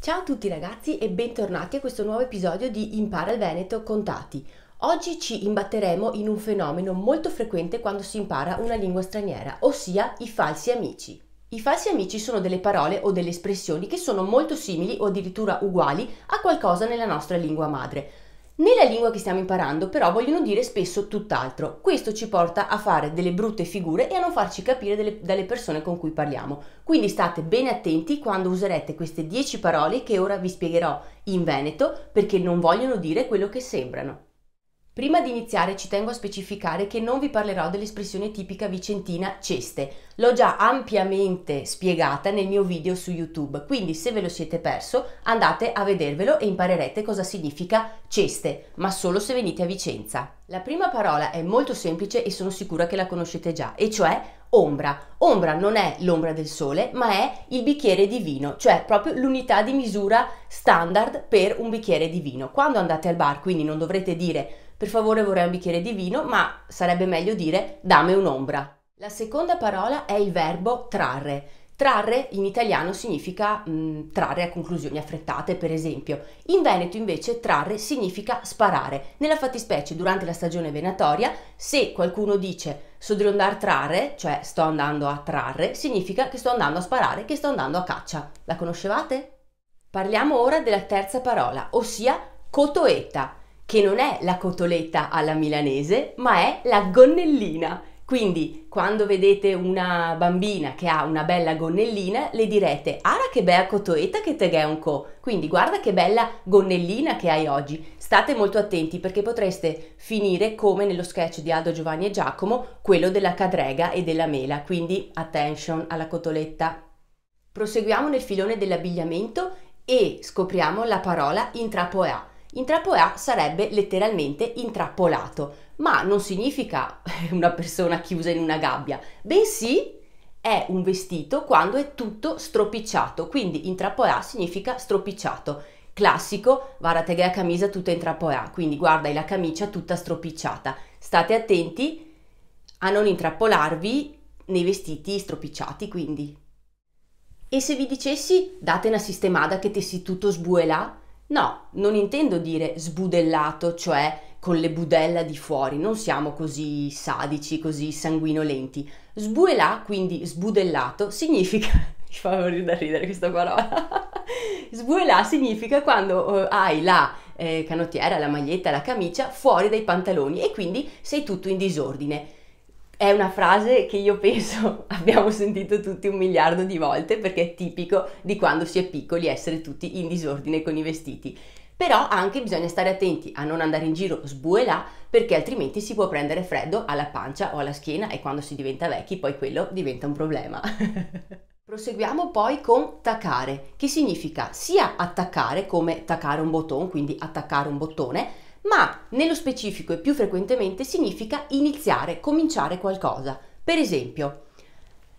Ciao a tutti ragazzi e bentornati a questo nuovo episodio di Impara il Veneto Contati. Oggi ci imbatteremo in un fenomeno molto frequente quando si impara una lingua straniera, ossia i falsi amici. I falsi amici sono delle parole o delle espressioni che sono molto simili o addirittura uguali a qualcosa nella nostra lingua madre. Nella lingua che stiamo imparando però vogliono dire spesso tutt'altro. Questo ci porta a fare delle brutte figure e a non farci capire delle, dalle persone con cui parliamo. Quindi state bene attenti quando userete queste 10 parole che ora vi spiegherò in veneto perché non vogliono dire quello che sembrano. Prima di iniziare ci tengo a specificare che non vi parlerò dell'espressione tipica vicentina ceste, l'ho già ampiamente spiegata nel mio video su YouTube, quindi se ve lo siete perso andate a vedervelo e imparerete cosa significa ceste, ma solo se venite a Vicenza. La prima parola è molto semplice e sono sicura che la conoscete già, e cioè ombra. Ombra non è l'ombra del sole, ma è il bicchiere di vino, cioè proprio l'unità di misura standard per un bicchiere di vino. Quando andate al bar, quindi non dovrete dire per favore vorrei un bicchiere di vino, ma sarebbe meglio dire dame un'ombra. La seconda parola è il verbo trarre. Trarre in italiano significa mh, mm, trarre a conclusioni affrettate, per esempio. In Veneto invece trarre significa sparare. Nella fattispecie, durante la stagione venatoria, se qualcuno dice so di andare trarre, cioè sto andando a trarre, significa che sto andando a sparare, che sto andando a caccia. La conoscevate? Parliamo ora della terza parola, ossia cotoetta che non è la cotoletta alla milanese, ma è la gonnellina. Quindi quando vedete una bambina che ha una bella gonnellina, le direte Ara che bella cotoeta che te co. Quindi guarda che bella gonnellina che hai oggi. State molto attenti perché potreste finire come nello sketch di Aldo Giovanni e Giacomo, quello della cadrega e della mela. Quindi attention alla cotoletta. Proseguiamo nel filone dell'abbigliamento e scopriamo la parola intrapoea. Intrappola ah, sarebbe letteralmente intrappolato, ma non significa una persona chiusa in una gabbia, bensì è un vestito quando è tutto stropicciato, quindi intrappolà ah, significa stropicciato. Classico, guardate che la camisa tutta intrappolà, ah, quindi guardai la camicia tutta stropicciata. State attenti a non intrappolarvi nei vestiti stropicciati, quindi. E se vi dicessi date una sistemata che tessi tutto sbuelà? No, non intendo dire sbudellato, cioè con le budella di fuori, non siamo così sadici, così sanguinolenti. Sbuelà, quindi sbudellato, significa... mi fa morire da ridere questa parola. sbuelà significa quando eh, hai la eh, canottiera, la maglietta, la camicia fuori dai pantaloni e quindi sei tutto in disordine è una frase che io penso abbiamo sentito tutti un miliardo di volte perché è tipico di quando si è piccoli essere tutti in disordine con i vestiti. Però anche bisogna stare attenti a non andare in giro sbuelà perché altrimenti si può prendere freddo alla pancia o alla schiena e quando si diventa vecchi poi quello diventa un problema. Proseguiamo poi con taccare, che significa sia attaccare come taccare un bottone, quindi attaccare un bottone, ma nello specifico e più frequentemente significa iniziare, cominciare qualcosa. Per esempio,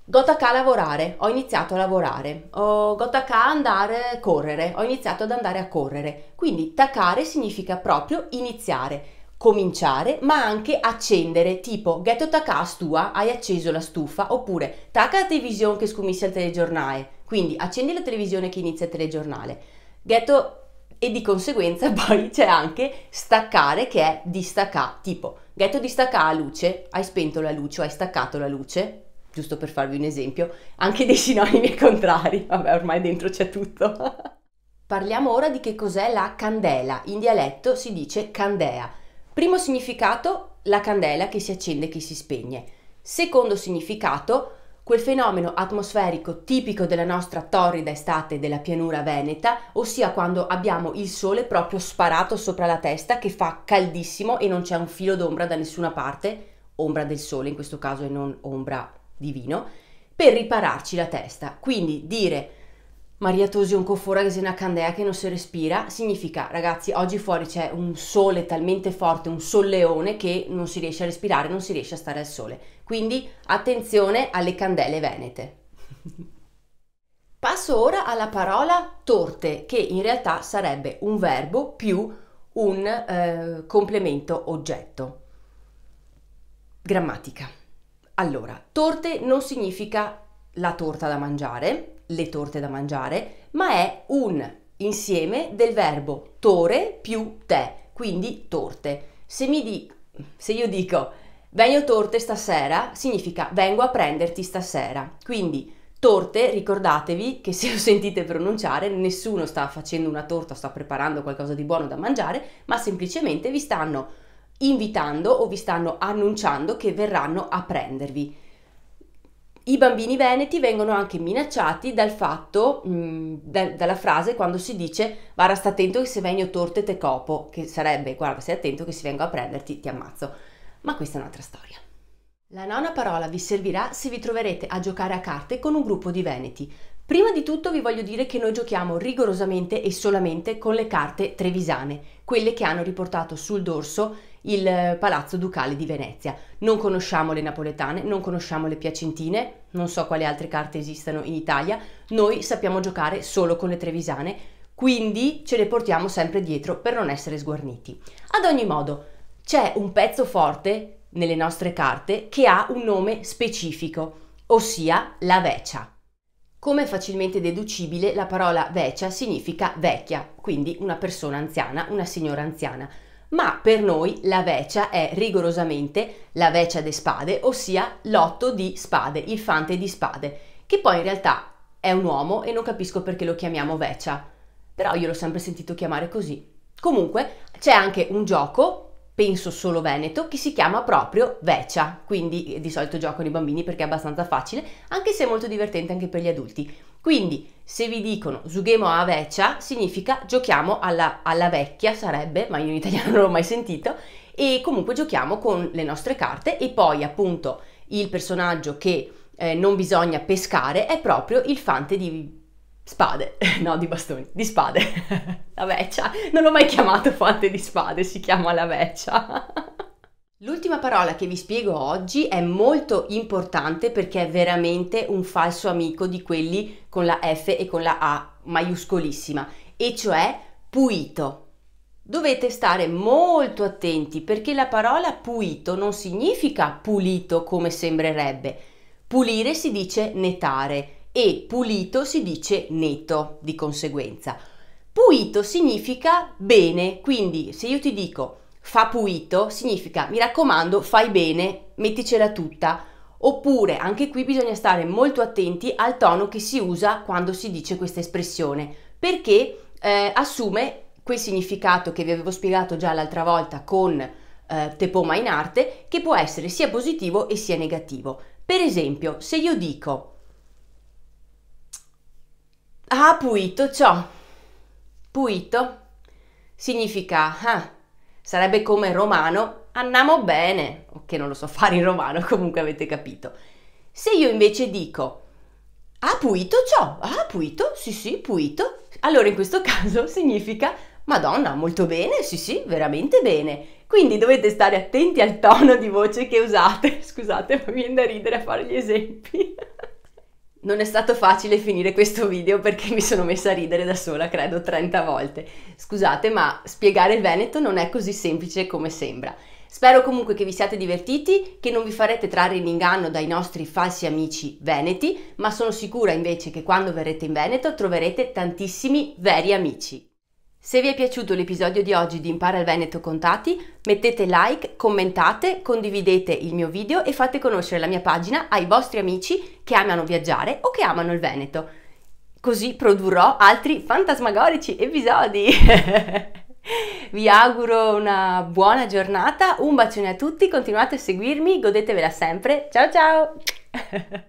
Gotaka lavorare, ho iniziato a lavorare. O Gotaka andare a correre, ho iniziato ad andare a correre. Quindi tacare significa proprio iniziare, cominciare, ma anche accendere, tipo Ghetto taka stua, hai acceso la stufa, oppure taka la televisione che scommissa il telegiornale. Quindi accendi la televisione che inizia il telegiornale. Ghetto e di conseguenza poi c'è anche staccare che è distaccare, tipo ghetto distaccare a luce, hai spento la luce o hai staccato la luce, giusto per farvi un esempio, anche dei sinonimi contrari, vabbè ormai dentro c'è tutto. Parliamo ora di che cos'è la candela, in dialetto si dice candea. Primo significato, la candela che si accende e che si spegne. Secondo significato, quel fenomeno atmosferico tipico della nostra torrida estate della pianura veneta, ossia quando abbiamo il sole proprio sparato sopra la testa che fa caldissimo e non c'è un filo d'ombra da nessuna parte, ombra del sole in questo caso e non ombra di vino, per ripararci la testa. Quindi dire Maria Tosi un cofora che se una candea che non si respira significa ragazzi oggi fuori c'è un sole talmente forte, un solleone che non si riesce a respirare, non si riesce a stare al sole. Quindi attenzione alle candele venete. Passo ora alla parola torte che in realtà sarebbe un verbo più un eh, complemento oggetto. Grammatica. Allora, torte non significa la torta da mangiare, le torte da mangiare, ma è un insieme del verbo tore più te, quindi torte. Se, di, se io dico vengo torte stasera, significa vengo a prenderti stasera. Quindi torte, ricordatevi che se lo sentite pronunciare, nessuno sta facendo una torta, sta preparando qualcosa di buono da mangiare, ma semplicemente vi stanno invitando o vi stanno annunciando che verranno a prendervi i bambini veneti vengono anche minacciati dal fatto, mh, mm, da, dalla frase quando si dice guarda sta attento che se vengo torte te copo, che sarebbe guarda stai attento che se vengo a prenderti ti ammazzo. Ma questa è un'altra storia. La nona parola vi servirà se vi troverete a giocare a carte con un gruppo di veneti. Prima di tutto vi voglio dire che noi giochiamo rigorosamente e solamente con le carte trevisane, quelle che hanno riportato sul dorso il Palazzo Ducale di Venezia. Non conosciamo le napoletane, non conosciamo le piacentine, non so quali altre carte esistano in Italia, noi sappiamo giocare solo con le trevisane, quindi ce le portiamo sempre dietro per non essere sguarniti. Ad ogni modo, c'è un pezzo forte nelle nostre carte che ha un nome specifico, ossia la vecia. Come facilmente deducibile, la parola vecia significa vecchia, quindi una persona anziana, una signora anziana ma per noi la vecia è rigorosamente la vecia de spade, ossia l'otto di spade, il fante di spade, che poi in realtà è un uomo e non capisco perché lo chiamiamo vecia, però io l'ho sempre sentito chiamare così. Comunque c'è anche un gioco penso solo veneto, che si chiama proprio vecia, quindi eh, di solito gioco i bambini perché è abbastanza facile, anche se è molto divertente anche per gli adulti. Quindi se vi dicono Zughemo a vecchia significa giochiamo alla, alla vecchia, sarebbe, ma io in italiano non l'ho mai sentito, e comunque giochiamo con le nostre carte e poi appunto il personaggio che eh, non bisogna pescare è proprio il fante di spade, no di bastoni, di spade, la vecchia, non l'ho mai chiamato fante di spade, si chiama la vecchia. L'ultima parola che vi spiego oggi è molto importante perché è veramente un falso amico di quelli con la F e con la A maiuscolissima, e cioè puito. Dovete stare molto attenti perché la parola puito non significa pulito come sembrerebbe. Pulire si dice netare e pulito si dice netto di conseguenza. Puito significa bene, quindi se io ti dico fa puito significa mi raccomando fai bene, metticela tutta. Oppure anche qui bisogna stare molto attenti al tono che si usa quando si dice questa espressione perché eh, assume quel significato che vi avevo spiegato già l'altra volta con eh, te poma in arte che può essere sia positivo e sia negativo. Per esempio se io dico ah puito ciò, puito significa ah, Sarebbe come romano, andiamo bene, che non lo so fare in romano, comunque avete capito. Se io invece dico, ha puito ciò, ha puito, sì sì, puito, allora in questo caso significa, madonna, molto bene, sì sì, veramente bene. Quindi dovete stare attenti al tono di voce che usate, scusate, mi viene da ridere a fare gli esempi. Non è stato facile finire questo video perché mi sono messa a ridere da sola, credo, 30 volte. Scusate, ma spiegare il Veneto non è così semplice come sembra. Spero comunque che vi siate divertiti, che non vi farete trarre in inganno dai nostri falsi amici veneti, ma sono sicura invece che quando verrete in Veneto troverete tantissimi veri amici. Se vi è piaciuto l'episodio di oggi di Impara il Veneto Contati, mettete like, commentate, condividete il mio video e fate conoscere la mia pagina ai vostri amici che amano viaggiare o che amano il Veneto. Così produrrò altri fantasmagorici episodi. vi auguro una buona giornata, un bacione a tutti, continuate a seguirmi, godetevela sempre. Ciao ciao!